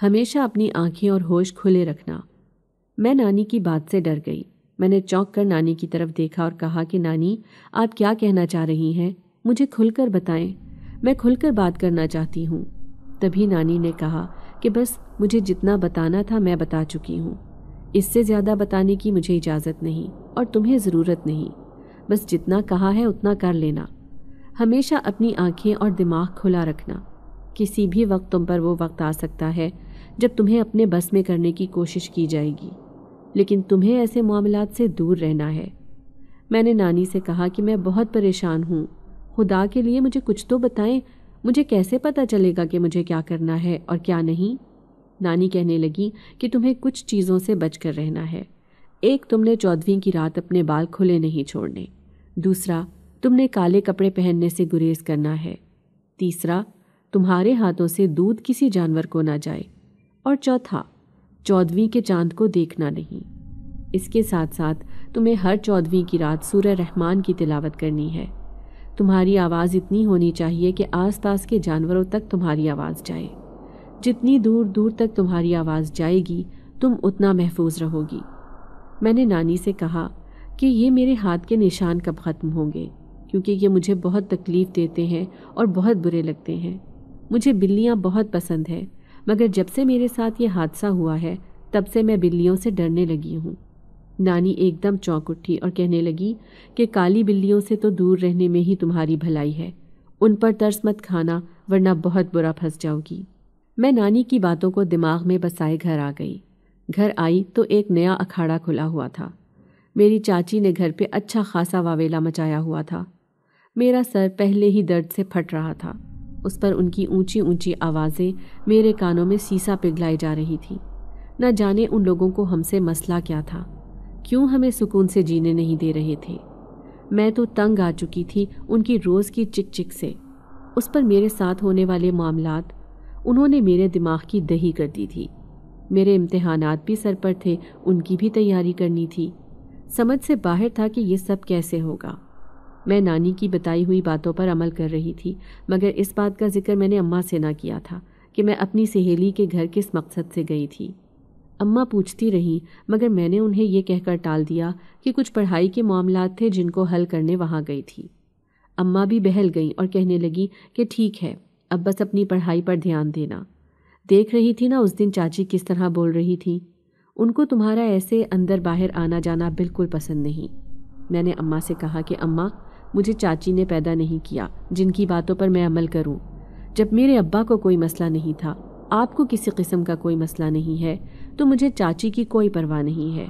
A: हमेशा अपनी आंखें और होश खुले रखना मैं नानी की बात से डर गई मैंने चौंक कर नानी की तरफ देखा और कहा कि नानी आप क्या कहना चाह रही हैं मुझे खुलकर बताएं मैं खुलकर बात करना चाहती हूँ तभी नानी ने कहा कि बस मुझे जितना बताना था मैं बता चुकी हूँ इससे ज़्यादा बताने की मुझे इजाज़त नहीं और तुम्हें ज़रूरत नहीं बस जितना कहा है उतना कर लेना हमेशा अपनी आंखें और दिमाग खुला रखना किसी भी वक्त तुम पर वो वक्त आ सकता है जब तुम्हें अपने बस में करने की कोशिश की जाएगी लेकिन तुम्हें ऐसे मामला से दूर रहना है मैंने नानी से कहा कि मैं बहुत परेशान हूँ खुदा के लिए मुझे कुछ तो बताएं मुझे कैसे पता चलेगा कि मुझे क्या करना है और क्या नहीं नानी कहने लगी कि तुम्हें कुछ चीज़ों से बच कर रहना है एक तुमने चौदहवीं की रात अपने बाल खुले नहीं छोड़ने दूसरा तुमने काले कपड़े पहनने से गुरेज करना है तीसरा तुम्हारे हाथों से दूध किसी जानवर को ना जाए और चौथा चौदहवीं के चांद को देखना नहीं इसके साथ साथ तुम्हें हर चौदहवीं की रात सूर्य रहमान की तिलावत करनी है तुम्हारी आवाज़ इतनी होनी चाहिए कि आसपास के जानवरों तक तुम्हारी आवाज़ जाए जितनी दूर दूर तक तुम्हारी आवाज़ जाएगी तुम उतना महफूज रहोगी मैंने नानी से कहा कि ये मेरे हाथ के निशान कब ख़त्म होंगे क्योंकि ये मुझे बहुत तकलीफ़ देते हैं और बहुत बुरे लगते हैं मुझे बिल्लियाँ बहुत पसंद है मगर जब से मेरे साथ ये हादसा हुआ है तब से मैं बिल्लियों से डरने लगी हूँ नानी एकदम चौंक उठी और कहने लगी कि काली बिल्लियों से तो दूर रहने में ही तुम्हारी भलाई है उन पर तर्स मत खाना वरना बहुत बुरा फंस जाओगी मैं नानी की बातों को दिमाग में बसाए घर आ गई घर आई तो एक नया अखाड़ा खुला हुआ था मेरी चाची ने घर पे अच्छा खासा वावेला मचाया हुआ था मेरा सर पहले ही दर्द से फट रहा था उस पर उनकी ऊंची ऊंची आवाज़ें मेरे कानों में सीसा पिघलाई जा रही थी न जाने उन लोगों को हमसे मसला क्या था क्यों हमें सुकून से जीने नहीं दे रहे थे मैं तो तंग आ चुकी थी उनकी रोज़ की चिक चिक से उस पर मेरे साथ होने वाले मामलात उन्होंने मेरे दिमाग की दही कर दी थी मेरे इम्तहानात भी सर पर थे उनकी भी तैयारी करनी थी समझ से बाहर था कि ये सब कैसे होगा मैं नानी की बताई हुई बातों पर अमल कर रही थी मगर इस बात का जिक्र मैंने अम्मा से ना किया था कि मैं अपनी सहेली के घर किस मकसद से गई थी अम्मा पूछती रहीं मगर मैंने उन्हें यह कहकर टाल दिया कि कुछ पढ़ाई के मामला थे जिनको हल करने वहाँ गई थी अम्मा भी बहल गईं और कहने लगी कि ठीक है अब बस अपनी पढ़ाई पर ध्यान देना देख रही थी ना उस दिन चाची किस तरह बोल रही थी उनको तुम्हारा ऐसे अंदर बाहर आना जाना बिल्कुल पसंद नहीं मैंने अम्मा से कहा कि अम्मा मुझे चाची ने पैदा नहीं किया जिनकी बातों पर मैं अमल करूं। जब मेरे अब्बा को कोई मसला नहीं था आपको किसी किस्म का कोई मसला नहीं है तो मुझे चाची की कोई परवाह नहीं है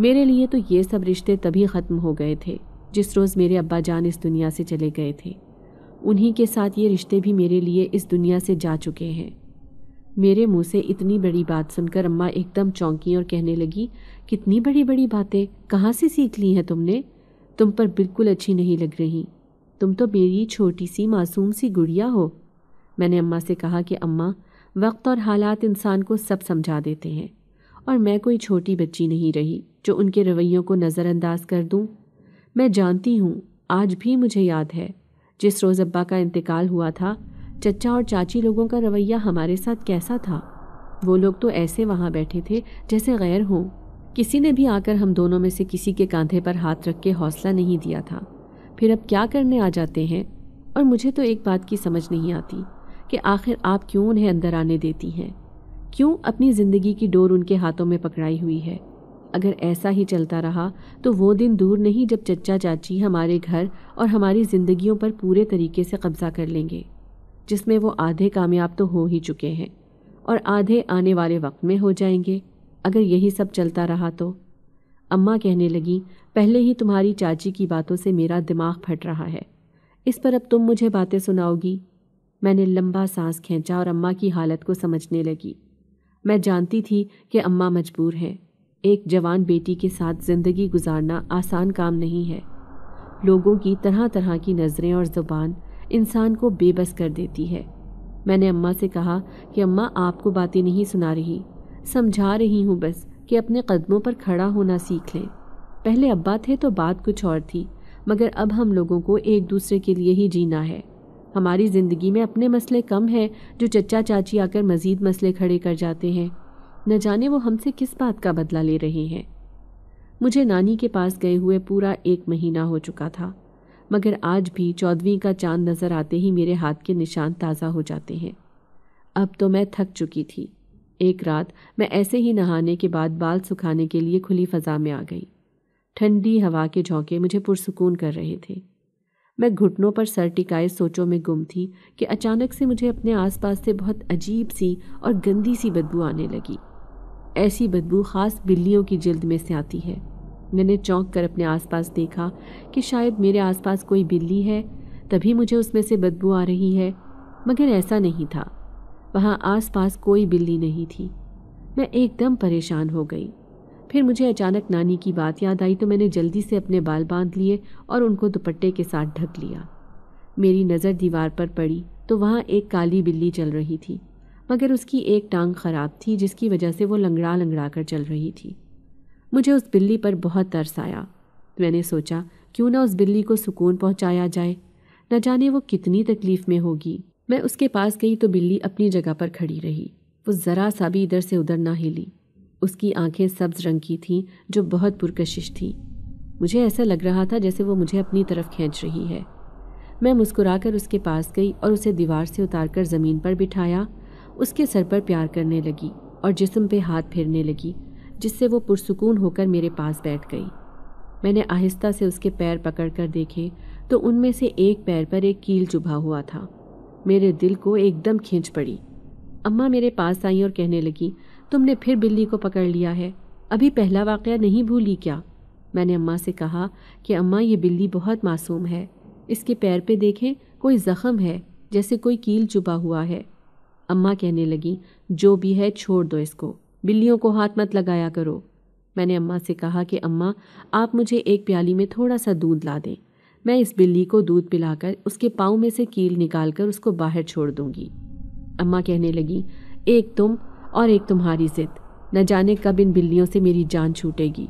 A: मेरे लिए तो ये सब रिश्ते तभी ख़त्म हो गए थे जिस रोज़ मेरे अब्बा जान इस दुनिया से चले गए थे उन्हीं के साथ ये रिश्ते भी मेरे लिए इस दुनिया से जा चुके हैं मेरे मुंह से इतनी बड़ी बात सुनकर अम्मा एकदम चौंकी और कहने लगी कितनी बड़ी बड़ी बातें कहाँ से सीख ली हैं तुमने तुम पर बिल्कुल अच्छी नहीं लग रही तुम तो मेरी छोटी सी मासूम सी गुड़िया हो मैंने अम्मा से कहा कि अम्मा वक्त और हालात इंसान को सब समझा देते हैं और मैं कोई छोटी बच्ची नहीं रही जो उनके रवैयों को नज़रअंदाज कर दूँ मैं जानती हूँ आज भी मुझे याद है जिस रोज़ अब्बा का इंतकाल हुआ था चचा और चाची लोगों का रवैया हमारे साथ कैसा था वो लोग तो ऐसे वहाँ बैठे थे जैसे गैर हों किसी ने भी आकर हम दोनों में से किसी के कंधे पर हाथ रख के हौसला नहीं दिया था फिर अब क्या करने आ जाते हैं और मुझे तो एक बात की समझ नहीं आती कि आखिर आप क्यों उन्हें अंदर आने देती हैं क्यों अपनी ज़िंदगी की डोर उनके हाथों में पकड़ाई हुई है अगर ऐसा ही चलता रहा तो वो दिन दूर नहीं जब चचा चाची हमारे घर और हमारी ज़िंदगियों पर पूरे तरीके से कब्ज़ा कर लेंगे जिसमें वो आधे कामयाब तो हो ही चुके हैं और आधे आने वाले वक्त में हो जाएंगे अगर यही सब चलता रहा तो अम्मा कहने लगी पहले ही तुम्हारी चाची की बातों से मेरा दिमाग फट रहा है इस पर अब तुम मुझे बातें सुनाओगी मैंने लंबा सांस खींचा और अम्मा की हालत को समझने लगी मैं जानती थी कि अम्मा मजबूर हैं एक जवान बेटी के साथ ज़िंदगी गुजारना आसान काम नहीं है लोगों की तरह तरह की नज़रें और ज़ुबान इंसान को बेबस कर देती है मैंने अम्मा से कहा कि अम्मा आपको बातें नहीं सुना रही समझा रही हूँ बस कि अपने कदमों पर खड़ा होना सीख लें पहले अब्बा थे तो बात कुछ और थी मगर अब हम लोगों को एक दूसरे के लिए ही जीना है हमारी ज़िंदगी में अपने मसले कम हैं जो चचा चाची आकर मज़ीद मसले खड़े कर जाते हैं न जाने वो हमसे किस बात का बदला ले रहे हैं मुझे नानी के पास गए हुए पूरा एक महीना हो चुका था मगर आज भी चौदहवीं का चांद नज़र आते ही मेरे हाथ के निशान ताज़ा हो जाते हैं अब तो मैं थक चुकी थी एक रात मैं ऐसे ही नहाने के बाद बाल सुखाने के लिए खुली फ़ज़ा में आ गई ठंडी हवा के झोंके मुझे पुरसकून कर रहे थे मैं घुटनों पर सर टिकाए सोचों में गुम थी कि अचानक से मुझे अपने आसपास से बहुत अजीब सी और गंदी सी बदबू आने लगी ऐसी बदबू ख़ास बिल्लियों की जल्द में से आती है मैंने चौंक कर अपने आसपास देखा कि शायद मेरे आसपास कोई बिल्ली है तभी मुझे उसमें से बदबू आ रही है मगर ऐसा नहीं था वहाँ आसपास कोई बिल्ली नहीं थी मैं एकदम परेशान हो गई फिर मुझे अचानक नानी की बात याद आई तो मैंने जल्दी से अपने बाल बांध लिए और उनको दुपट्टे के साथ ढक लिया मेरी नज़र दीवार पर पड़ी तो वहाँ एक काली बिल्ली चल रही थी मगर उसकी एक टांग ख़राब थी जिसकी वजह से वो लंगड़ा लंगड़ा कर चल रही थी मुझे उस बिल्ली पर बहुत तरस आया मैंने सोचा क्यों ना उस बिल्ली को सुकून पहुंचाया जाए न जाने वो कितनी तकलीफ़ में होगी मैं उसके पास गई तो बिल्ली अपनी जगह पर खड़ी रही वो ज़रा सा भी इधर से उधर ना हिली उसकी आंखें सब्ज रंग की थीं जो बहुत पुरकशिश थीं मुझे ऐसा लग रहा था जैसे वो मुझे अपनी तरफ खींच रही है मैं मुस्कुराकर उसके पास गई और उसे दीवार से उतारकर ज़मीन पर बिठाया उसके सर पर प्यार करने लगी और जिस्म पे हाथ फेरने लगी जिससे वो पुरसकून होकर मेरे पास बैठ गई मैंने आहिस्ता से उसके पैर पकड़कर देखे तो उनमें से एक पैर पर एक कील चुभा हुआ था मेरे दिल को एकदम खींच पड़ी अम्मा मेरे पास आई और कहने लगी तुमने फिर बिल्ली को पकड़ लिया है अभी पहला वाक़ नहीं भूली क्या मैंने अम्मा से कहा कि अम्मा ये बिल्ली बहुत मासूम है इसके पैर पे देखें कोई ज़ख़म है जैसे कोई कील चुभा हुआ है अम्मा कहने लगी जो भी है छोड़ दो इसको बिल्लियों को हाथ मत लगाया करो मैंने अम्मा से कहा कि अम्मा आप मुझे एक प्याली में थोड़ा सा दूध ला दें मैं इस बिल्ली को दूध पिलाकर उसके पाँव में से कील निकालकर उसको बाहर छोड़ दूंगी अम्मा कहने लगी एक तुम और एक तुम्हारी जिद न जाने कब इन बिल्लियों से मेरी जान छूटेगी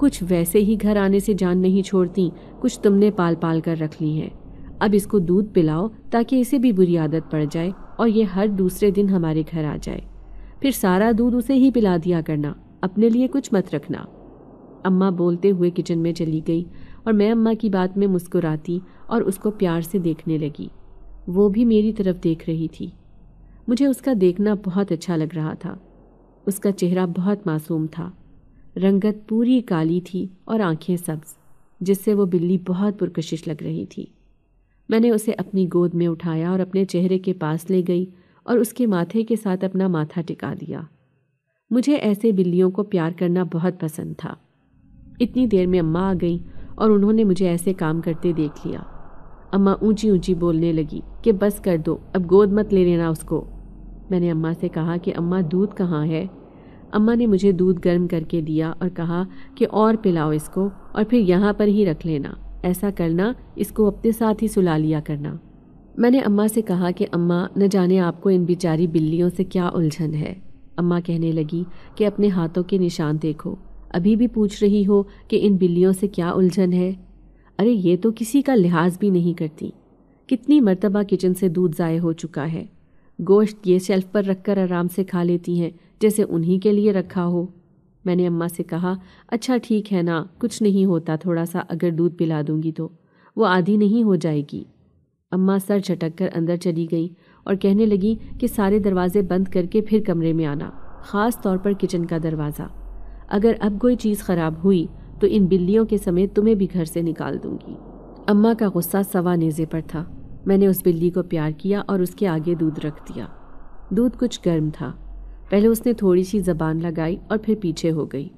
A: कुछ वैसे ही घर आने से जान नहीं छोड़ती कुछ तुमने पाल पाल कर रख ली हैं अब इसको दूध पिलाओ ताकि इसे भी बुरी आदत पड़ जाए और ये हर दूसरे दिन हमारे घर आ जाए फिर सारा दूध उसे ही पिला दिया करना अपने लिए कुछ मत रखना अम्मा बोलते हुए किचन में चली गई और मैं अम्मा की बात में मुस्कुराती और उसको प्यार से देखने लगी वो भी मेरी तरफ देख रही थी मुझे उसका देखना बहुत अच्छा लग रहा था उसका चेहरा बहुत मासूम था रंगत पूरी काली थी और आंखें सब्ज़ जिससे वो बिल्ली बहुत पुरकशिश लग रही थी मैंने उसे अपनी गोद में उठाया और अपने चेहरे के पास ले गई और उसके माथे के साथ अपना माथा टिका दिया मुझे ऐसे बिल्लियों को प्यार करना बहुत पसंद था इतनी देर में अम्मा आ गई और उन्होंने मुझे ऐसे काम करते देख लिया अम्मा ऊंची ऊंची बोलने लगी कि बस कर दो अब गोद मत ले लेना उसको मैंने अम्मा से कहा कि अम्मा दूध कहाँ है अम्मा ने मुझे दूध गर्म करके दिया और कहा कि और पिलाओ इसको और फिर यहाँ पर ही रख लेना ऐसा करना इसको अपने साथ ही सुला लिया करना मैंने अम्मा से कहा कि अम्मा न जाने आपको इन बेचारी बिल्लियों से क्या उलझन है अम्मा कहने लगी कि अपने हाथों के निशान देखो अभी भी पूछ रही हो कि इन बिल्लियों से क्या उलझन है अरे ये तो किसी का लिहाज भी नहीं करती कितनी मरतबा किचन से दूध ज़ाय हो चुका है गोश्त ये शेल्फ़ पर रख कर आराम से खा लेती हैं जैसे उन्हीं के लिए रखा हो मैंने अम्मा से कहा अच्छा ठीक है ना कुछ नहीं होता थोड़ा सा अगर दूध पिला दूंगी तो वो आधी नहीं हो जाएगी अम्मा सर झटक कर अंदर चली गई और कहने लगी कि सारे दरवाजे बंद करके फिर कमरे में आना ख़ास तौर पर किचन का दरवाज़ा अगर अब कोई चीज़ ख़राब हुई तो इन बिल्लियों के समेत तुम्हें भी घर से निकाल दूंगी अम्मा का गुस्सा सवा नेज़े पर था मैंने उस बिल्ली को प्यार किया और उसके आगे दूध रख दिया दूध कुछ गर्म था पहले उसने थोड़ी सी ज़बान लगाई और फिर पीछे हो गई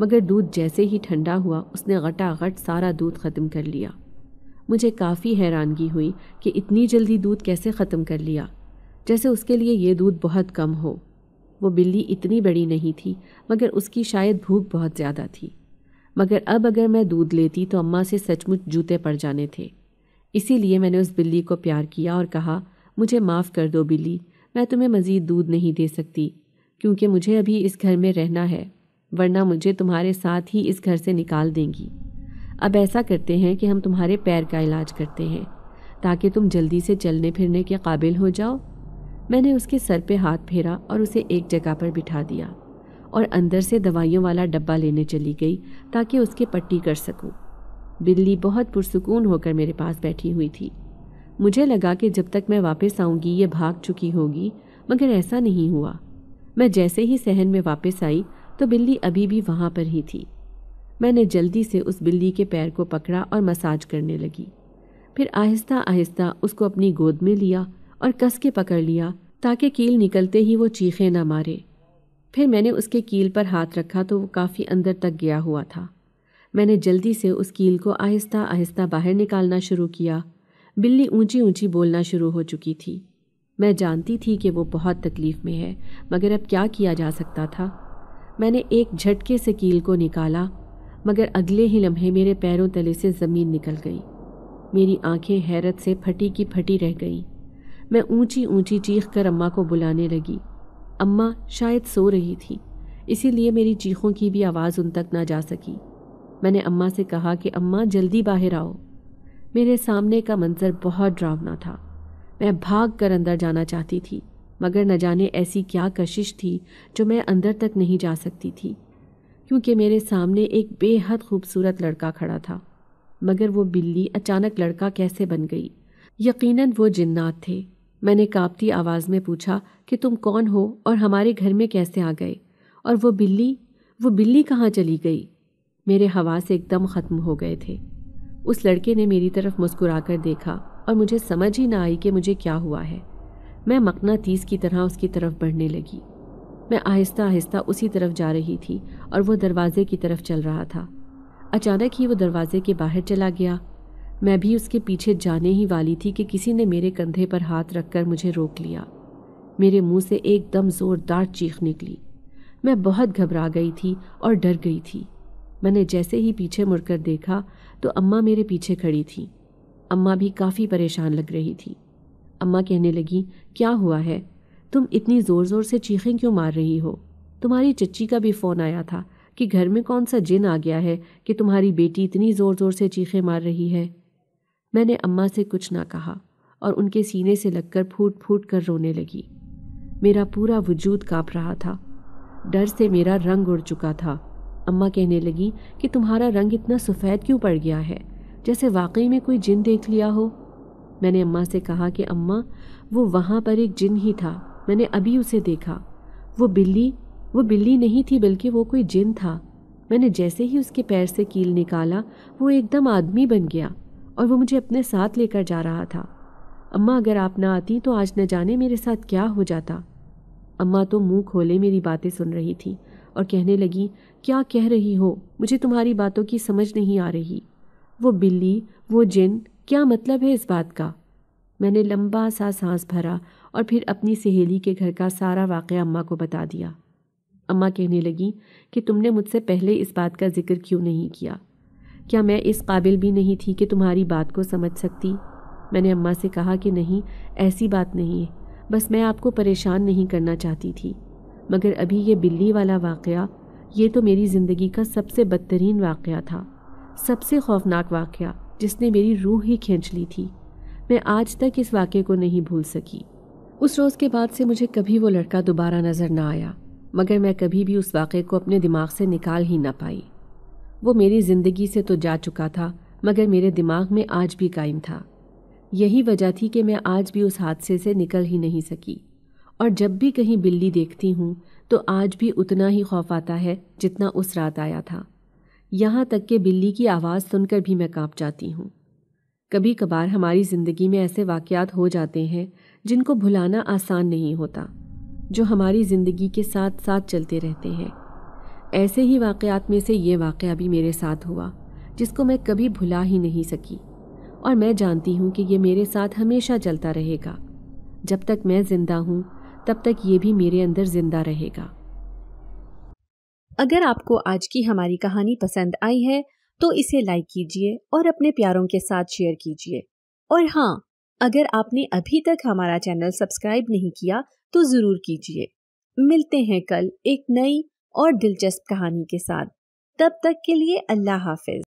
A: मगर दूध जैसे ही ठंडा हुआ उसने गट सारा दूध ख़त्म कर लिया मुझे काफ़ी हैरानगी हुई कि इतनी जल्दी दूध कैसे ख़त्म कर लिया जैसे उसके लिए ये दूध बहुत कम हो वो बिल्ली इतनी बड़ी नहीं थी मगर उसकी शायद भूख बहुत ज़्यादा थी मगर अब अगर मैं दूध लेती तो अम्मा से सचमुच जूते पड़ जाने थे इसीलिए मैंने उस बिल्ली को प्यार किया और कहा मुझे माफ़ कर दो बिल्ली मैं तुम्हें मज़ीद दूध नहीं दे सकती क्योंकि मुझे अभी इस घर में रहना है वरना मुझे तुम्हारे साथ ही इस घर से निकाल देंगी अब ऐसा करते हैं कि हम तुम्हारे पैर का इलाज करते हैं ताकि तुम जल्दी से चलने फिरने के काबिल हो जाओ मैंने उसके सर पे हाथ फेरा और उसे एक जगह पर बिठा दिया और अंदर से दवाइयों वाला डब्बा लेने चली गई ताकि उसके पट्टी कर सकूं। बिल्ली बहुत पुरसकून होकर मेरे पास बैठी हुई थी मुझे लगा कि जब तक मैं वापस आऊँगी ये भाग चुकी होगी मगर ऐसा नहीं हुआ मैं जैसे ही सहन में वापस आई तो बिल्ली अभी भी वहाँ पर ही थी मैंने जल्दी से उस बिल्ली के पैर को पकड़ा और मसाज करने लगी फिर आहिस्ता आहिस्ता उसको अपनी गोद में लिया और कस के पकड़ लिया ताकि कील निकलते ही वो चीखें ना मारे फिर मैंने उसके कील पर हाथ रखा तो वो काफ़ी अंदर तक गया हुआ था मैंने जल्दी से उस कील को आहिस्ता आहिस्ता बाहर निकालना शुरू किया बिल्ली ऊंची ऊंची बोलना शुरू हो चुकी थी मैं जानती थी कि वो बहुत तकलीफ़ में है मगर अब क्या किया जा सकता था मैंने एक झटके से कील को निकाला मगर अगले ही लम्हे मेरे पैरों तले से ज़मीन निकल गई मेरी आंखें हैरत से फटी की फटी रह गईं मैं ऊंची ऊंची चीख कर अम्मा को बुलाने लगी अम्मा शायद सो रही थी इसीलिए मेरी चीखों की भी आवाज़ उन तक ना जा सकी मैंने अम्मा से कहा कि अम्मा जल्दी बाहर आओ मेरे सामने का मंज़र बहुत डरावना था मैं भाग कर अंदर जाना चाहती थी मगर न जाने ऐसी क्या कशिश थी जो मैं अंदर तक नहीं जा सकती थी क्योंकि मेरे सामने एक बेहद खूबसूरत लड़का खड़ा था मगर वो बिल्ली अचानक लड़का कैसे बन गई यकीनन वो जिन्नात थे मैंने कांपती आवाज़ में पूछा कि तुम कौन हो और हमारे घर में कैसे आ गए और वो बिल्ली वो बिल्ली कहाँ चली गई मेरे हवास एकदम ख़त्म हो गए थे उस लड़के ने मेरी तरफ मुस्कुरा कर देखा और मुझे समझ ही ना आई कि मुझे क्या हुआ है मैं मकना तीस की तरह उसकी तरफ बढ़ने लगी मैं आहिस्ता आहिस्ता उसी तरफ जा रही थी और वो दरवाजे की तरफ चल रहा था अचानक ही वो दरवाजे के बाहर चला गया मैं भी उसके पीछे जाने ही वाली थी कि किसी ने मेरे कंधे पर हाथ रखकर मुझे रोक लिया मेरे मुंह से एकदम ज़ोरदार चीख निकली मैं बहुत घबरा गई थी और डर गई थी मैंने जैसे ही पीछे मुड़कर देखा तो अम्मा मेरे पीछे खड़ी थी अम्मा भी काफ़ी परेशान लग रही थी अम्मा कहने लगी क्या हुआ है तुम इतनी ज़ोर ज़ोर से चीखें क्यों मार रही हो तुम्हारी चच्ची का भी फ़ोन आया था कि घर में कौन सा जिन आ गया है कि तुम्हारी बेटी इतनी ज़ोर ज़ोर से चीखें मार रही है मैंने अम्मा से कुछ ना कहा और उनके सीने से लगकर फूट फूट कर रोने लगी मेरा पूरा वजूद काँप रहा था डर से मेरा रंग उड़ चुका था अम्मा कहने लगी कि तुम्हारा रंग इतना सफ़ेद क्यों पड़ गया है जैसे वाकई में कोई जिन देख लिया हो मैंने अम्मा से कहा कि अम्मा वो वहाँ पर एक जिन ही था मैंने अभी उसे देखा वो बिल्ली वो बिल्ली नहीं थी बल्कि वो कोई जिन था मैंने जैसे ही उसके पैर से कील निकाला वो एकदम आदमी बन गया और वो मुझे अपने साथ लेकर जा रहा था अम्मा अगर आप ना आती तो आज न जाने मेरे साथ क्या हो जाता अम्मा तो मुंह खोले मेरी बातें सुन रही थी और कहने लगी क्या कह रही हो मुझे तुम्हारी बातों की समझ नहीं आ रही वो बिल्ली वो जिन क्या मतलब है इस बात का मैंने लंबा सा सांस भरा और फिर अपनी सहेली के घर का सारा वाक़ अम्मा को बता दिया अम्मा कहने लगी कि तुमने मुझसे पहले इस बात का जिक्र क्यों नहीं किया क्या मैं इस काबिल भी नहीं थी कि तुम्हारी बात को समझ सकती मैंने अम्मा से कहा कि नहीं ऐसी बात नहीं है बस मैं आपको परेशान नहीं करना चाहती थी मगर अभी ये बिल्ली वाला वाक़ ये तो मेरी ज़िंदगी का सबसे बदतरीन वाक़ था सबसे खौफनाक वाक़ जिसने मेरी रूह ही खींच ली थी मैं आज तक इस वाक़े को नहीं भूल सकी उस रोज़ के बाद से मुझे कभी वो लड़का दोबारा नज़र ना आया मगर मैं कभी भी उस वाक़े को अपने दिमाग से निकाल ही ना पाई वो मेरी ज़िंदगी से तो जा चुका था मगर मेरे दिमाग में आज भी कायम था यही वजह थी कि मैं आज भी उस हादसे से निकल ही नहीं सकी और जब भी कहीं बिल्ली देखती हूँ तो आज भी उतना ही खौफ आता है जितना उस रात आया था यहाँ तक कि बिल्ली की आवाज़ सुनकर भी मैं कांप जाती हूँ कभी कभार हमारी ज़िंदगी में ऐसे वाक़ हो जाते हैं जिनको भुलाना आसान नहीं होता जो हमारी ज़िंदगी के साथ साथ चलते रहते हैं ऐसे ही वाक़ात में से ये वाक़ भी मेरे साथ हुआ जिसको मैं कभी भुला ही नहीं सकी और मैं जानती हूँ कि ये मेरे साथ हमेशा चलता रहेगा जब तक मैं ज़िंदा हूँ तब तक ये भी मेरे अंदर ज़िंदा रहेगा अगर आपको आज की हमारी कहानी पसंद आई है तो इसे लाइक कीजिए और अपने प्यारों के साथ शेयर कीजिए और हाँ अगर आपने अभी तक हमारा चैनल सब्सक्राइब नहीं किया तो ज़रूर कीजिए मिलते हैं कल एक नई और दिलचस्प कहानी के साथ तब तक के लिए अल्लाह हाफिज